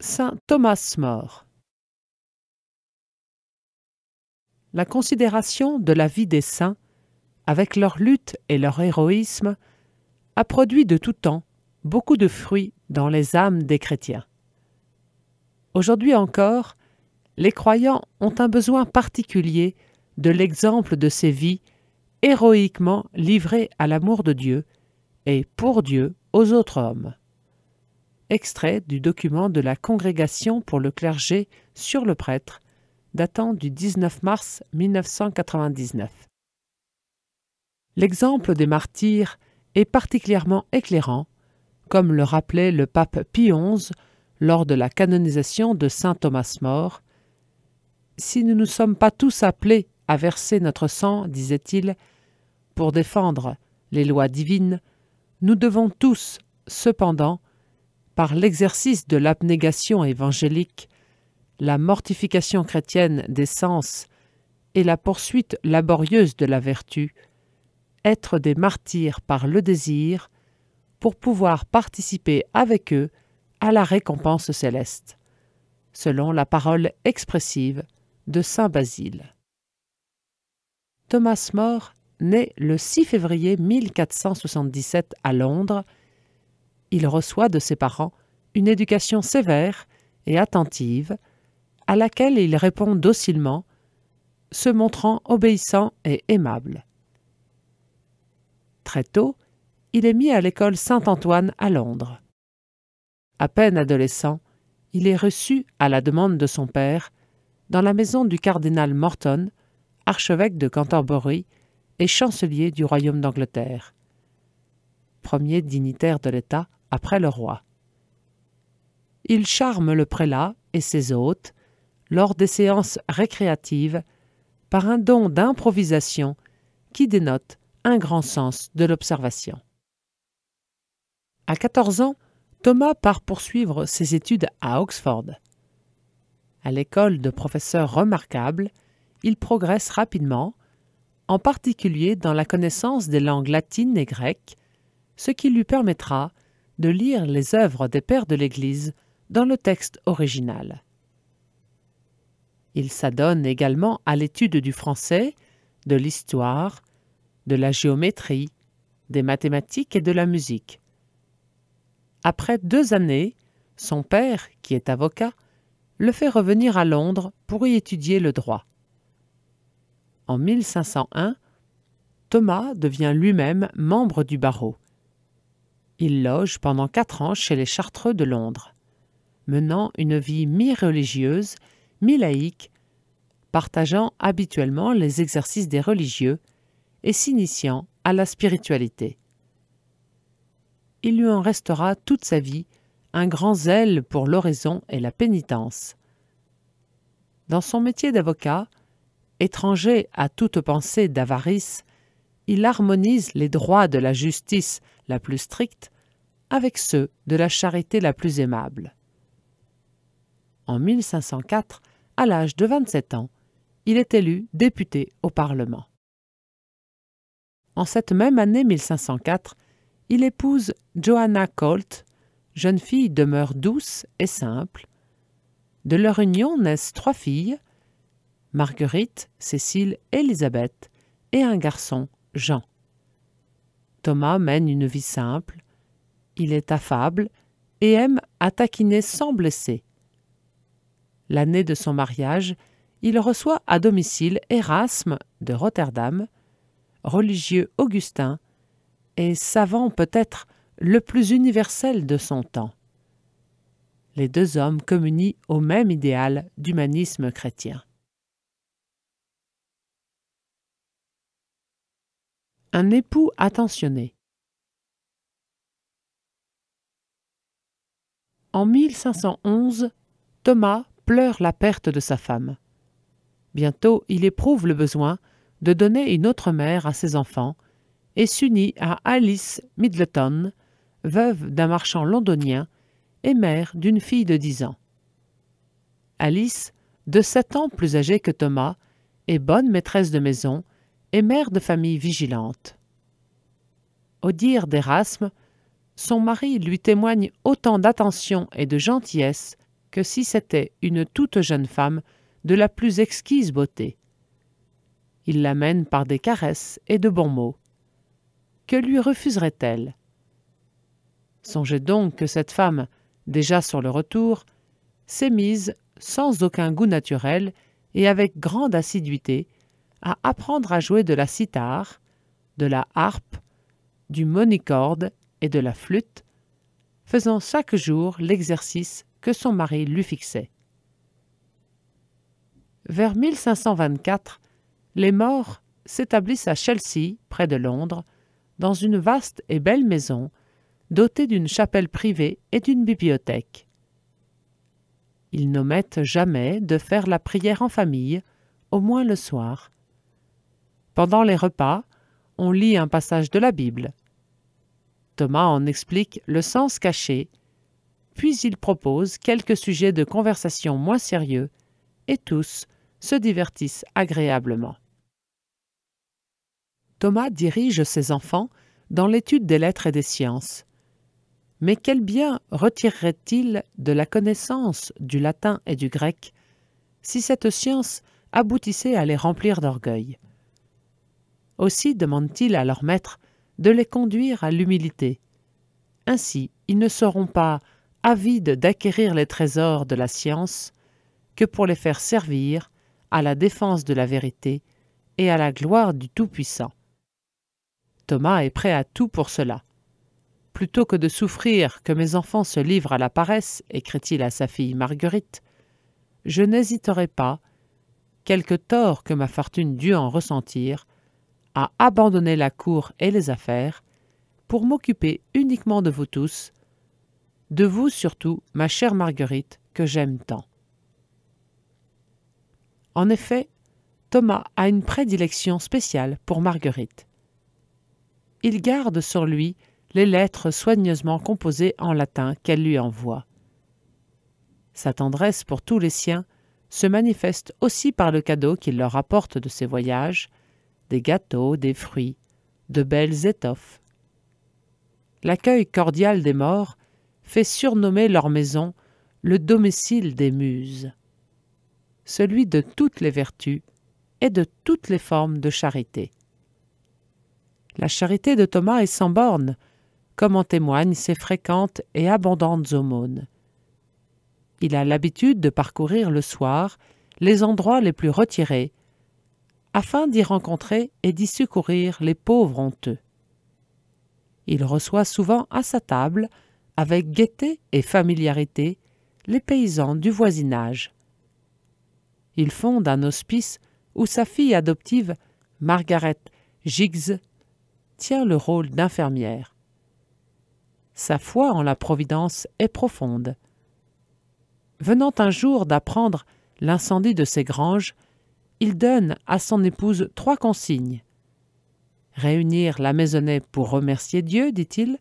saint Thomas More. La considération de la vie des saints, avec leur lutte et leur héroïsme, a produit de tout temps beaucoup de fruits dans les âmes des chrétiens. Aujourd'hui encore, les croyants ont un besoin particulier de l'exemple de ces vies héroïquement livrées à l'amour de Dieu et pour Dieu aux autres hommes. Extrait du document de la Congrégation pour le clergé sur le prêtre, datant du 19 mars 1999. L'exemple des martyrs est particulièrement éclairant, comme le rappelait le pape Pie XI lors de la canonisation de saint Thomas More. Si nous ne sommes pas tous appelés à verser notre sang, disait-il, pour défendre les lois divines, nous devons tous, cependant, par l'exercice de l'abnégation évangélique, la mortification chrétienne des sens et la poursuite laborieuse de la vertu, être des martyrs par le désir, pour pouvoir participer avec eux à la récompense céleste, selon la parole expressive de Saint Basile. Thomas More, né le 6 février 1477 à Londres, il reçoit de ses parents une éducation sévère et attentive, à laquelle il répond docilement, se montrant obéissant et aimable. Très tôt, il est mis à l'école Saint-Antoine à Londres. À peine adolescent, il est reçu, à la demande de son père, dans la maison du cardinal Morton, archevêque de Canterbury et chancelier du royaume d'Angleterre. Premier dignitaire de l'État, après le roi. Il charme le prélat et ses hôtes lors des séances récréatives par un don d'improvisation qui dénote un grand sens de l'observation. À 14 ans, Thomas part poursuivre ses études à Oxford. À l'école de professeurs remarquables, il progresse rapidement, en particulier dans la connaissance des langues latines et grecques, ce qui lui permettra de lire les œuvres des pères de l'Église dans le texte original. Il s'adonne également à l'étude du français, de l'histoire, de la géométrie, des mathématiques et de la musique. Après deux années, son père, qui est avocat, le fait revenir à Londres pour y étudier le droit. En 1501, Thomas devient lui-même membre du barreau. Il loge pendant quatre ans chez les Chartreux de Londres, menant une vie mi-religieuse, mi-laïque, partageant habituellement les exercices des religieux et s'initiant à la spiritualité. Il lui en restera toute sa vie un grand zèle pour l'oraison et la pénitence. Dans son métier d'avocat, étranger à toute pensée d'avarice, il harmonise les droits de la justice la plus stricte avec ceux de la charité la plus aimable. En 1504, à l'âge de 27 ans, il est élu député au Parlement. En cette même année 1504, il épouse Johanna Colt, jeune fille demeure douce et simple. De leur union naissent trois filles, Marguerite, Cécile, Elisabeth, et un garçon, Jean. Thomas mène une vie simple, il est affable et aime à taquiner sans blesser. L'année de son mariage, il reçoit à domicile Erasme de Rotterdam, religieux augustin et savant peut-être le plus universel de son temps. Les deux hommes communient au même idéal d'humanisme chrétien. Un époux attentionné. En 1511, Thomas pleure la perte de sa femme. Bientôt, il éprouve le besoin de donner une autre mère à ses enfants et s'unit à Alice Middleton, veuve d'un marchand londonien et mère d'une fille de dix ans. Alice, de sept ans plus âgée que Thomas, est bonne maîtresse de maison et mère de famille vigilante. Au dire d'Erasme, son mari lui témoigne autant d'attention et de gentillesse que si c'était une toute jeune femme de la plus exquise beauté. Il l'amène par des caresses et de bons mots. Que lui refuserait-elle Songez donc que cette femme, déjà sur le retour, s'est mise, sans aucun goût naturel et avec grande assiduité, à apprendre à jouer de la cithare, de la harpe, du monicorde et de la flûte, faisant chaque jour l'exercice que son mari lui fixait. Vers 1524, les morts s'établissent à Chelsea, près de Londres, dans une vaste et belle maison, dotée d'une chapelle privée et d'une bibliothèque. Ils n'omettent jamais de faire la prière en famille, au moins le soir, pendant les repas, on lit un passage de la Bible. Thomas en explique le sens caché, puis il propose quelques sujets de conversation moins sérieux, et tous se divertissent agréablement. Thomas dirige ses enfants dans l'étude des lettres et des sciences. Mais quel bien retirerait-il de la connaissance du latin et du grec si cette science aboutissait à les remplir d'orgueil aussi demandent-ils à leur maître de les conduire à l'humilité. Ainsi, ils ne seront pas avides d'acquérir les trésors de la science que pour les faire servir à la défense de la vérité et à la gloire du Tout-Puissant. Thomas est prêt à tout pour cela. Plutôt que de souffrir que mes enfants se livrent à la paresse, écrit-il à sa fille Marguerite, je n'hésiterai pas, quelque tort que ma fortune dût en ressentir, à abandonner la cour et les affaires pour m'occuper uniquement de vous tous, de vous surtout, ma chère Marguerite, que j'aime tant. En effet, Thomas a une prédilection spéciale pour Marguerite. Il garde sur lui les lettres soigneusement composées en latin qu'elle lui envoie. Sa tendresse pour tous les siens se manifeste aussi par le cadeau qu'il leur apporte de ses voyages, des gâteaux, des fruits, de belles étoffes. L'accueil cordial des morts fait surnommer leur maison le domicile des muses, celui de toutes les vertus et de toutes les formes de charité. La charité de Thomas est sans bornes, comme en témoignent ses fréquentes et abondantes aumônes. Il a l'habitude de parcourir le soir les endroits les plus retirés afin d'y rencontrer et d'y secourir les pauvres honteux. Il reçoit souvent à sa table, avec gaieté et familiarité, les paysans du voisinage. Il fonde un hospice où sa fille adoptive, Margaret Giggs, tient le rôle d'infirmière. Sa foi en la Providence est profonde. Venant un jour d'apprendre l'incendie de ses granges, il donne à son épouse trois consignes. Réunir la maisonnée pour remercier Dieu, dit-il,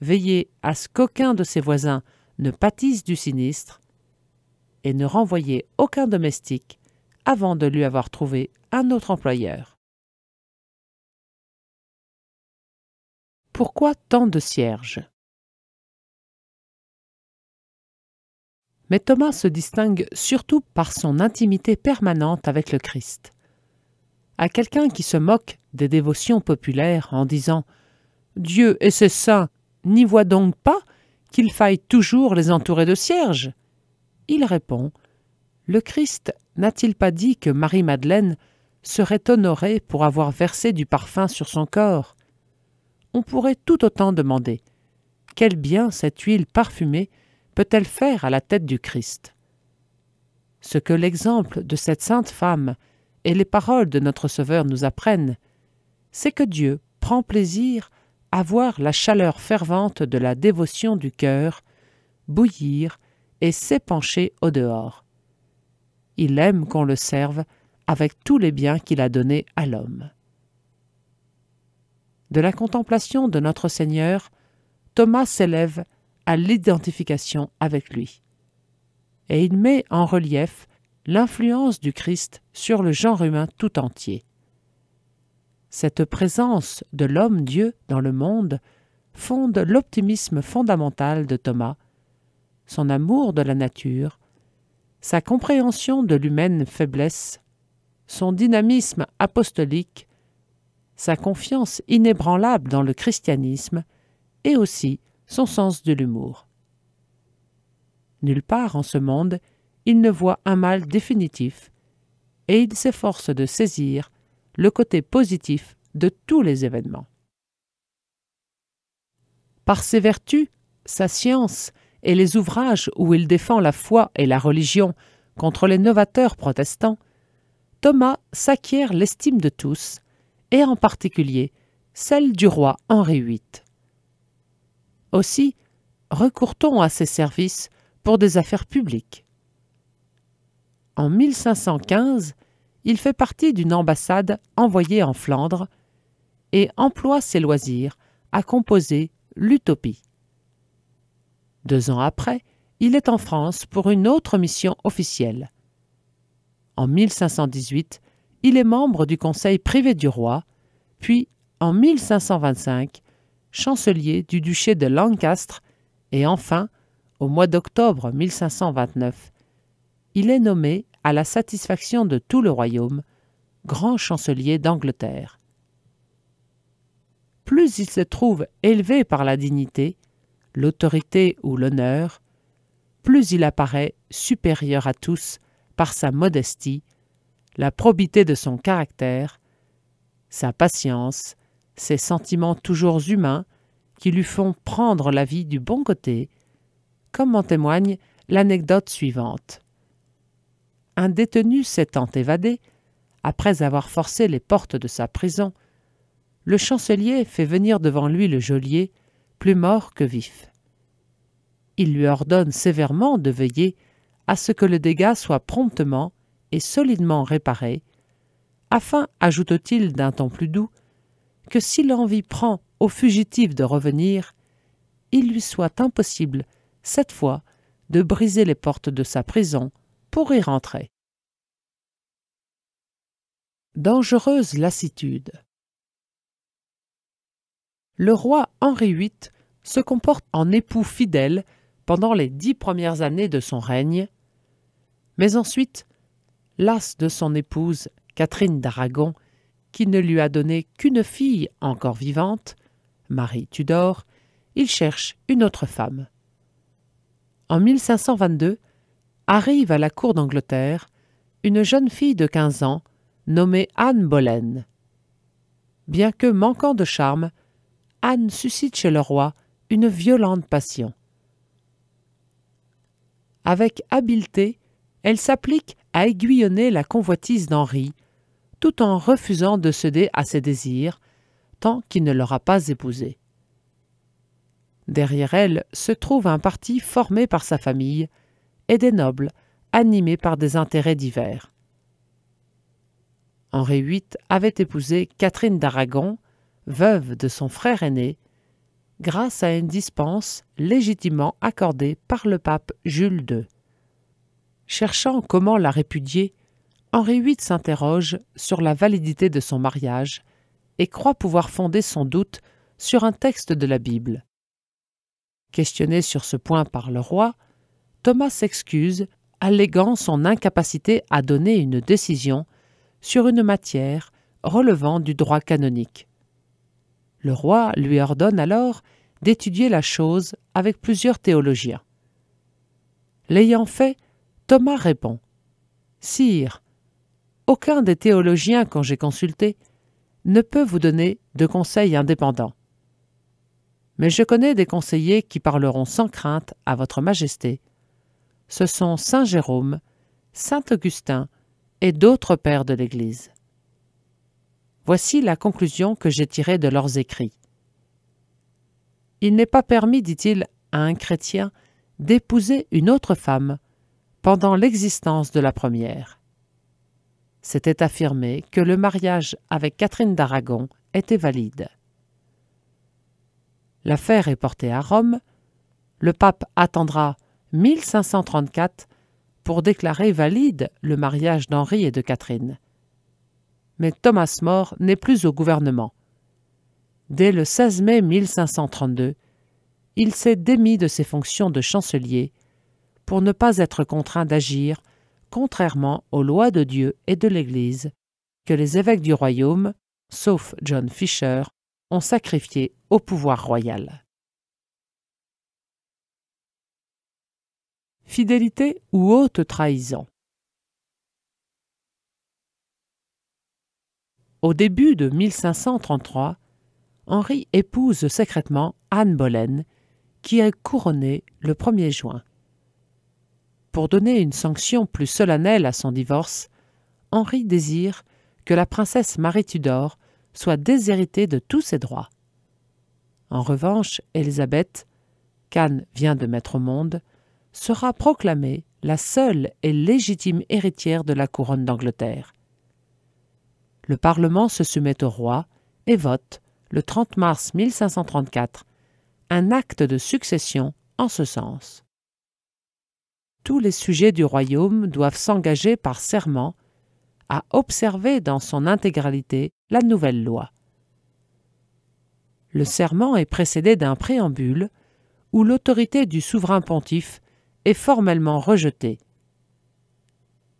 veiller à ce qu'aucun de ses voisins ne pâtisse du sinistre, et ne renvoyer aucun domestique avant de lui avoir trouvé un autre employeur. Pourquoi tant de cierges Mais Thomas se distingue surtout par son intimité permanente avec le Christ. À quelqu'un qui se moque des dévotions populaires en disant Dieu et ses saints n'y voient donc pas qu'il faille toujours les entourer de cierges Il répond Le Christ n'a-t-il pas dit que Marie-Madeleine serait honorée pour avoir versé du parfum sur son corps On pourrait tout autant demander Quel bien cette huile parfumée peut-elle faire à la tête du Christ Ce que l'exemple de cette sainte femme et les paroles de notre Sauveur nous apprennent, c'est que Dieu prend plaisir à voir la chaleur fervente de la dévotion du cœur bouillir et s'épancher au dehors. Il aime qu'on le serve avec tous les biens qu'il a donnés à l'homme. De la contemplation de notre Seigneur, Thomas s'élève à l'identification avec lui. Et il met en relief l'influence du Christ sur le genre humain tout entier. Cette présence de l'homme-dieu dans le monde fonde l'optimisme fondamental de Thomas, son amour de la nature, sa compréhension de l'humaine faiblesse, son dynamisme apostolique, sa confiance inébranlable dans le christianisme et aussi son sens de l'humour. Nulle part en ce monde, il ne voit un mal définitif, et il s'efforce de saisir le côté positif de tous les événements. Par ses vertus, sa science et les ouvrages où il défend la foi et la religion contre les novateurs protestants, Thomas s'acquiert l'estime de tous, et en particulier celle du roi Henri VIII. Aussi, recourt-on à ses services pour des affaires publiques. En 1515, il fait partie d'une ambassade envoyée en Flandre et emploie ses loisirs à composer l'Utopie. Deux ans après, il est en France pour une autre mission officielle. En 1518, il est membre du Conseil privé du roi, puis en 1525, chancelier du duché de Lancastre, et enfin, au mois d'octobre 1529, il est nommé, à la satisfaction de tout le royaume, grand chancelier d'Angleterre. Plus il se trouve élevé par la dignité, l'autorité ou l'honneur, plus il apparaît supérieur à tous par sa modestie, la probité de son caractère, sa patience ces sentiments toujours humains qui lui font prendre la vie du bon côté, comme en témoigne l'anecdote suivante. Un détenu s'étant évadé, après avoir forcé les portes de sa prison, le chancelier fait venir devant lui le geôlier, plus mort que vif. Il lui ordonne sévèrement de veiller à ce que le dégât soit promptement et solidement réparé, afin, ajoute-t-il d'un ton plus doux, que si l'envie prend au fugitif de revenir, il lui soit impossible, cette fois, de briser les portes de sa prison pour y rentrer. Dangereuse lassitude. Le roi Henri VIII se comporte en époux fidèle pendant les dix premières années de son règne, mais ensuite, las de son épouse Catherine d'Aragon qui ne lui a donné qu'une fille encore vivante, Marie Tudor, il cherche une autre femme. En 1522, arrive à la cour d'Angleterre une jeune fille de 15 ans nommée Anne Boleyn. Bien que manquant de charme, Anne suscite chez le roi une violente passion. Avec habileté, elle s'applique à aiguillonner la convoitise d'Henri, tout en refusant de céder à ses désirs, tant qu'il ne l'aura pas épousée. Derrière elle se trouve un parti formé par sa famille et des nobles animés par des intérêts divers. Henri VIII avait épousé Catherine d'Aragon, veuve de son frère aîné, grâce à une dispense légitimement accordée par le pape Jules II. Cherchant comment la répudier, Henri VIII s'interroge sur la validité de son mariage et croit pouvoir fonder son doute sur un texte de la Bible. Questionné sur ce point par le roi, Thomas s'excuse, alléguant son incapacité à donner une décision sur une matière relevant du droit canonique. Le roi lui ordonne alors d'étudier la chose avec plusieurs théologiens. L'ayant fait, Thomas répond Sire, aucun des théologiens quand j'ai consultés ne peut vous donner de conseils indépendants. Mais je connais des conseillers qui parleront sans crainte à votre majesté. Ce sont saint Jérôme, saint Augustin et d'autres pères de l'Église. Voici la conclusion que j'ai tirée de leurs écrits. Il n'est pas permis, dit-il, à un chrétien d'épouser une autre femme pendant l'existence de la première s'était affirmé que le mariage avec Catherine d'Aragon était valide. L'affaire est portée à Rome. Le pape attendra 1534 pour déclarer valide le mariage d'Henri et de Catherine. Mais Thomas More n'est plus au gouvernement. Dès le 16 mai 1532, il s'est démis de ses fonctions de chancelier pour ne pas être contraint d'agir contrairement aux lois de Dieu et de l'Église, que les évêques du royaume, sauf John Fisher, ont sacrifié au pouvoir royal. Fidélité ou haute trahison Au début de 1533, Henri épouse secrètement Anne Boleyn, qui est couronnée le 1er juin. Pour donner une sanction plus solennelle à son divorce, Henri désire que la princesse Marie Tudor soit déshéritée de tous ses droits. En revanche, Élisabeth, qu'Anne vient de mettre au monde, sera proclamée la seule et légitime héritière de la couronne d'Angleterre. Le Parlement se soumet au roi et vote, le 30 mars 1534, un acte de succession en ce sens tous les sujets du royaume doivent s'engager par serment à observer dans son intégralité la nouvelle loi. Le serment est précédé d'un préambule où l'autorité du souverain pontife est formellement rejetée.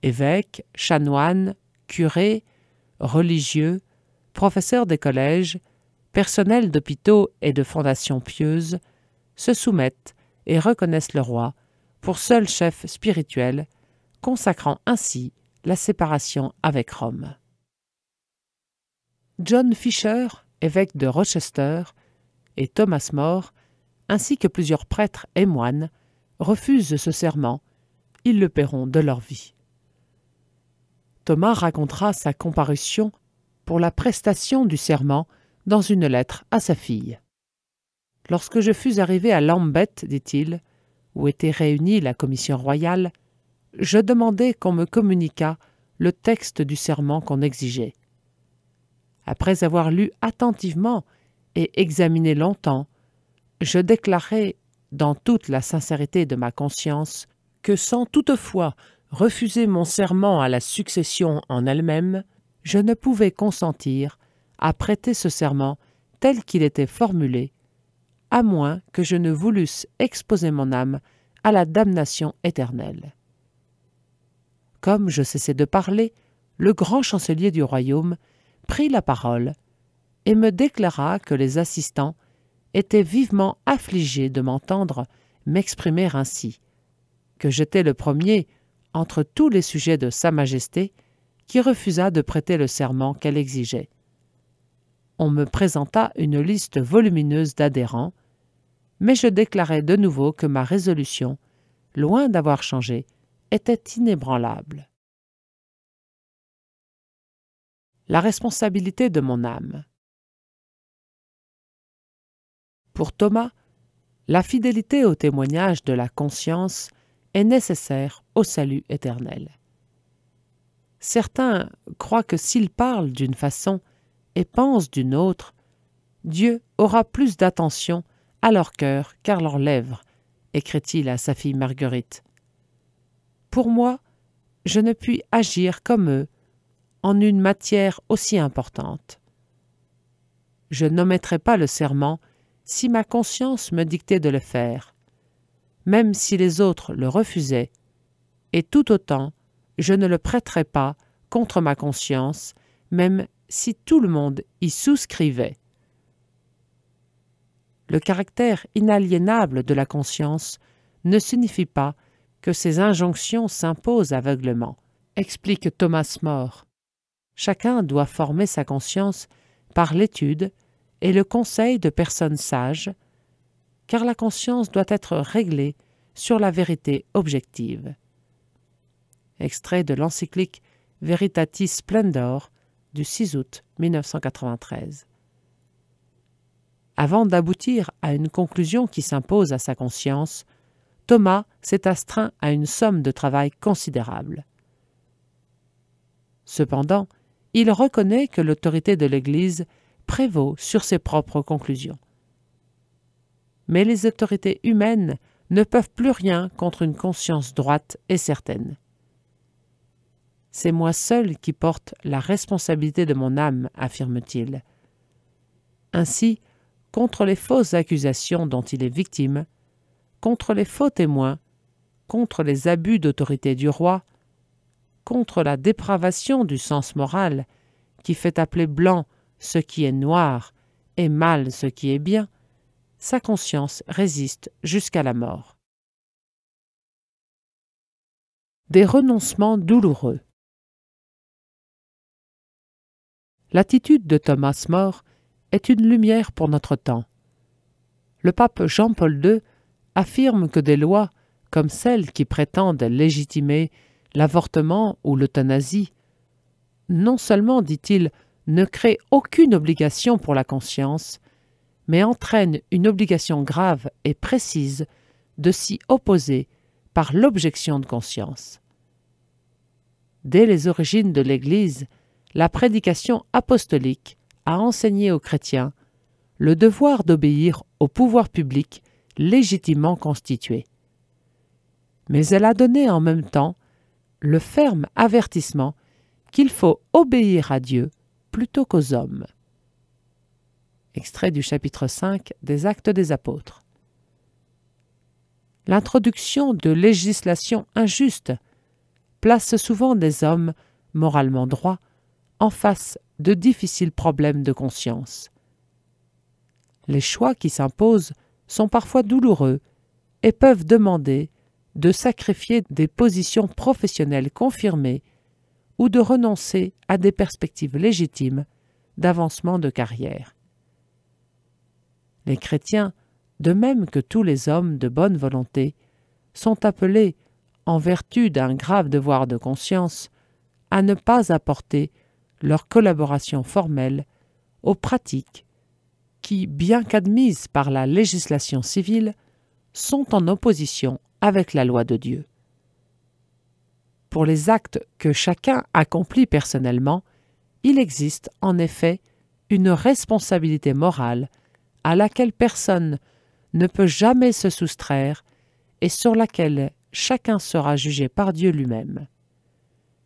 Évêques, chanoines, curés, religieux, professeurs des collèges, personnels d'hôpitaux et de fondations pieuses se soumettent et reconnaissent le roi pour seul chef spirituel, consacrant ainsi la séparation avec Rome. John Fisher, évêque de Rochester, et Thomas More, ainsi que plusieurs prêtres et moines, refusent ce serment, ils le paieront de leur vie. Thomas racontera sa comparution pour la prestation du serment dans une lettre à sa fille. Lorsque je fus arrivé à Lambeth, dit-il, où était réunie la commission royale, je demandai qu'on me communiquât le texte du serment qu'on exigeait. Après avoir lu attentivement et examiné longtemps, je déclarai, dans toute la sincérité de ma conscience, que sans toutefois refuser mon serment à la succession en elle-même, je ne pouvais consentir à prêter ce serment tel qu'il était formulé à moins que je ne voulusse exposer mon âme à la damnation éternelle. Comme je cessais de parler, le grand chancelier du royaume prit la parole et me déclara que les assistants étaient vivement affligés de m'entendre m'exprimer ainsi, que j'étais le premier, entre tous les sujets de Sa Majesté, qui refusa de prêter le serment qu'elle exigeait on me présenta une liste volumineuse d'adhérents, mais je déclarai de nouveau que ma résolution, loin d'avoir changé, était inébranlable. La responsabilité de mon âme. Pour Thomas, la fidélité au témoignage de la conscience est nécessaire au salut éternel. Certains croient que s'ils parlent d'une façon, et pensent d'une autre, Dieu aura plus d'attention à leur cœur qu'à leurs lèvres, écrit-il à sa fille Marguerite. Pour moi, je ne puis agir comme eux en une matière aussi importante. Je n'omettrai pas le serment si ma conscience me dictait de le faire, même si les autres le refusaient, et tout autant je ne le prêterai pas contre ma conscience, même si tout le monde y souscrivait. Le caractère inaliénable de la conscience ne signifie pas que ces injonctions s'imposent aveuglement, explique Thomas More. Chacun doit former sa conscience par l'étude et le conseil de personnes sages, car la conscience doit être réglée sur la vérité objective. Extrait de l'encyclique Veritatis Splendor du 6 août 1993. Avant d'aboutir à une conclusion qui s'impose à sa conscience, Thomas s'est astreint à une somme de travail considérable. Cependant, il reconnaît que l'autorité de l'Église prévaut sur ses propres conclusions. Mais les autorités humaines ne peuvent plus rien contre une conscience droite et certaine. C'est moi seul qui porte la responsabilité de mon âme, affirme-t-il. Ainsi, contre les fausses accusations dont il est victime, contre les faux témoins, contre les abus d'autorité du roi, contre la dépravation du sens moral, qui fait appeler blanc ce qui est noir et mal ce qui est bien, sa conscience résiste jusqu'à la mort. Des renoncements douloureux. L'attitude de Thomas More est une lumière pour notre temps. Le pape Jean-Paul II affirme que des lois comme celles qui prétendent légitimer l'avortement ou l'euthanasie, non seulement, dit-il, ne créent aucune obligation pour la conscience, mais entraînent une obligation grave et précise de s'y opposer par l'objection de conscience. Dès les origines de l'Église, la prédication apostolique a enseigné aux chrétiens le devoir d'obéir au pouvoir public légitimement constitué. Mais elle a donné en même temps le ferme avertissement qu'il faut obéir à Dieu plutôt qu'aux hommes. Extrait du chapitre 5 des Actes des Apôtres. L'introduction de législations injustes place souvent des hommes moralement droits en face de difficiles problèmes de conscience. Les choix qui s'imposent sont parfois douloureux et peuvent demander de sacrifier des positions professionnelles confirmées ou de renoncer à des perspectives légitimes d'avancement de carrière. Les chrétiens, de même que tous les hommes de bonne volonté, sont appelés, en vertu d'un grave devoir de conscience, à ne pas apporter leur collaboration formelle aux pratiques qui, bien qu'admises par la législation civile, sont en opposition avec la loi de Dieu. Pour les actes que chacun accomplit personnellement, il existe en effet une responsabilité morale à laquelle personne ne peut jamais se soustraire et sur laquelle chacun sera jugé par Dieu lui-même.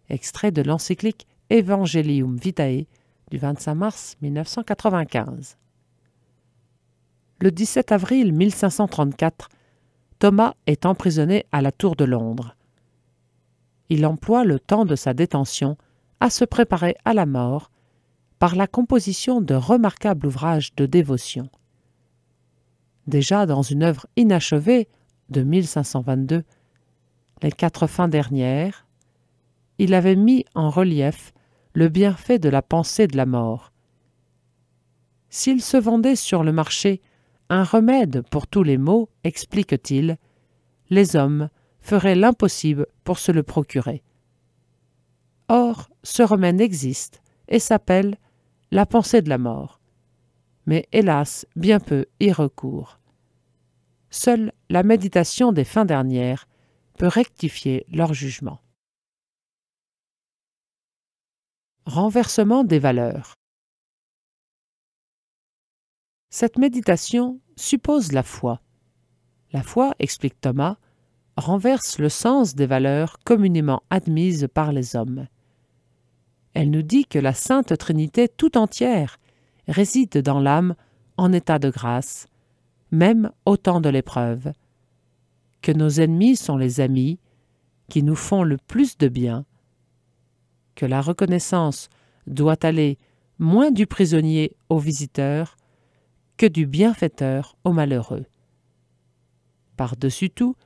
Extrait de l'encyclique Evangelium Vitae du 25 mars 1995. Le 17 avril 1534, Thomas est emprisonné à la Tour de Londres. Il emploie le temps de sa détention à se préparer à la mort par la composition de remarquables ouvrages de dévotion. Déjà dans une œuvre inachevée de 1522, les quatre fins dernières, il avait mis en relief le bienfait de la pensée de la mort. S'il se vendait sur le marché un remède pour tous les maux, explique-t-il, les hommes feraient l'impossible pour se le procurer. Or, ce remède existe et s'appelle la pensée de la mort. Mais hélas, bien peu y recourt. Seule la méditation des fins dernières peut rectifier leur jugement. Renversement des valeurs. Cette méditation suppose la foi. La foi, explique Thomas, renverse le sens des valeurs communément admises par les hommes. Elle nous dit que la Sainte Trinité tout entière réside dans l'âme en état de grâce, même au temps de l'épreuve, que nos ennemis sont les amis qui nous font le plus de bien, que la reconnaissance doit aller moins du prisonnier au visiteur que du bienfaiteur au malheureux. Par-dessus tout,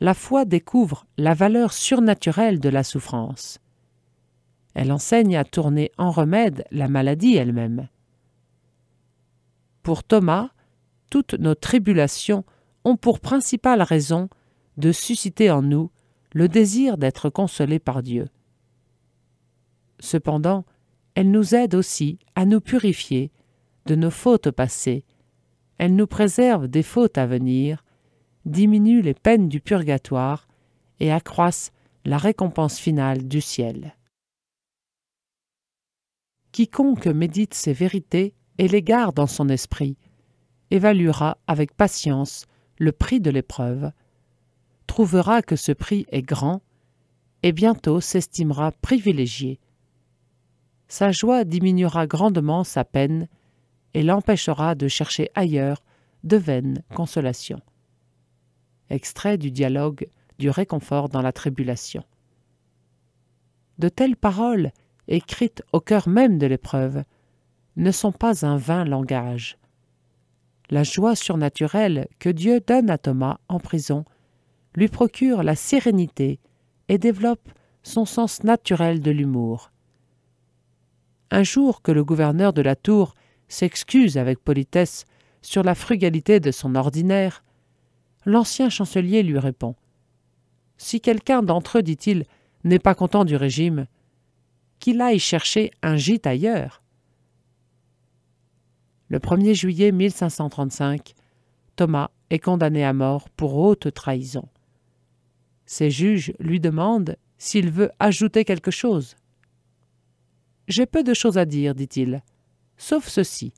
la foi découvre la valeur surnaturelle de la souffrance. Elle enseigne à tourner en remède la maladie elle-même. Pour Thomas, toutes nos tribulations ont pour principale raison de susciter en nous le désir d'être consolé par Dieu. Cependant, elle nous aide aussi à nous purifier de nos fautes passées, elle nous préserve des fautes à venir, diminue les peines du purgatoire et accroisse la récompense finale du ciel. Quiconque médite ces vérités et les garde dans son esprit, évaluera avec patience le prix de l'épreuve, trouvera que ce prix est grand et bientôt s'estimera privilégié sa joie diminuera grandement sa peine et l'empêchera de chercher ailleurs de vaines consolations. Extrait du dialogue du réconfort dans la tribulation. De telles paroles, écrites au cœur même de l'épreuve, ne sont pas un vain langage. La joie surnaturelle que Dieu donne à Thomas en prison lui procure la sérénité et développe son sens naturel de l'humour un jour que le gouverneur de la tour s'excuse avec politesse sur la frugalité de son ordinaire, l'ancien chancelier lui répond Si quelqu'un d'entre eux, dit-il, n'est pas content du régime, qu'il aille chercher un gîte ailleurs. Le 1er juillet 1535, Thomas est condamné à mort pour haute trahison. Ses juges lui demandent s'il veut ajouter quelque chose. J'ai peu de choses à dire, dit-il, sauf ceci.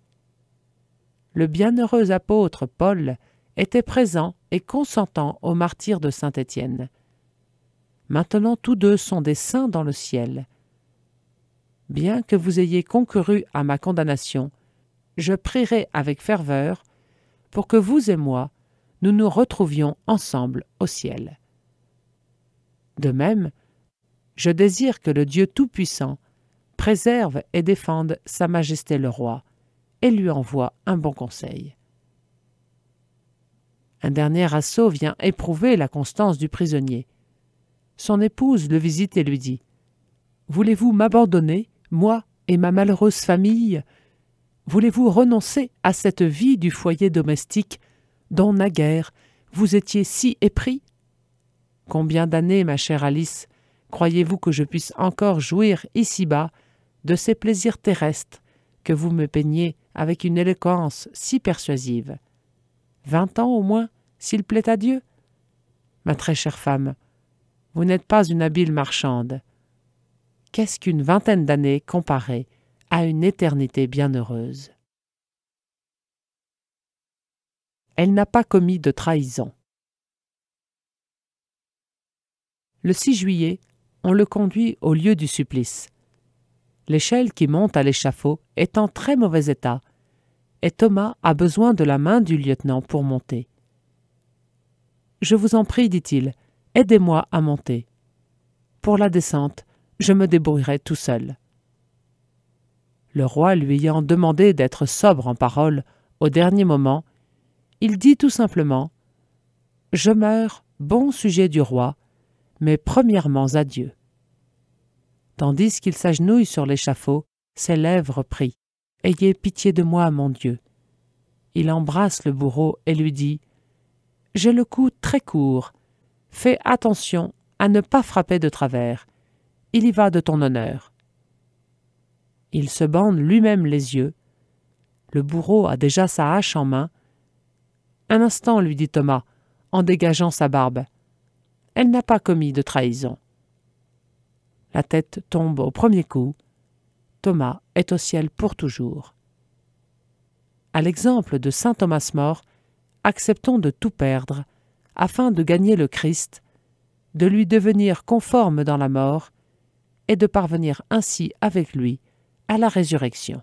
Le bienheureux apôtre Paul était présent et consentant au martyr de saint Étienne. Maintenant tous deux sont des saints dans le ciel. Bien que vous ayez concouru à ma condamnation, je prierai avec ferveur pour que vous et moi, nous nous retrouvions ensemble au ciel. De même, je désire que le Dieu Tout-Puissant préserve et défende Sa Majesté le Roi, et lui envoie un bon conseil. Un dernier assaut vient éprouver la constance du prisonnier. Son épouse le visite et lui dit Voulez-vous m'abandonner, moi et ma malheureuse famille Voulez-vous renoncer à cette vie du foyer domestique dont naguère vous étiez si épris Combien d'années, ma chère Alice, croyez-vous que je puisse encore jouir ici-bas de ces plaisirs terrestres que vous me peignez avec une éloquence si persuasive. Vingt ans au moins, s'il plaît à Dieu. Ma très chère femme, vous n'êtes pas une habile marchande. Qu'est-ce qu'une vingtaine d'années comparée à une éternité bienheureuse Elle n'a pas commis de trahison. Le 6 juillet, on le conduit au lieu du supplice. L'échelle qui monte à l'échafaud est en très mauvais état, et Thomas a besoin de la main du lieutenant pour monter. Je vous en prie, dit-il, aidez-moi à monter. Pour la descente, je me débrouillerai tout seul. Le roi lui ayant demandé d'être sobre en parole au dernier moment, il dit tout simplement Je meurs, bon sujet du roi, mais premièrement à Dieu tandis qu'il s'agenouille sur l'échafaud, ses lèvres prient. Ayez pitié de moi, mon Dieu. Il embrasse le bourreau et lui dit J'ai le cou très court. Fais attention à ne pas frapper de travers. Il y va de ton honneur. Il se bande lui-même les yeux. Le bourreau a déjà sa hache en main. Un instant, lui dit Thomas, en dégageant sa barbe. Elle n'a pas commis de trahison. La tête tombe au premier coup. Thomas est au ciel pour toujours. À l'exemple de saint Thomas mort, acceptons de tout perdre afin de gagner le Christ, de lui devenir conforme dans la mort et de parvenir ainsi avec lui à la résurrection.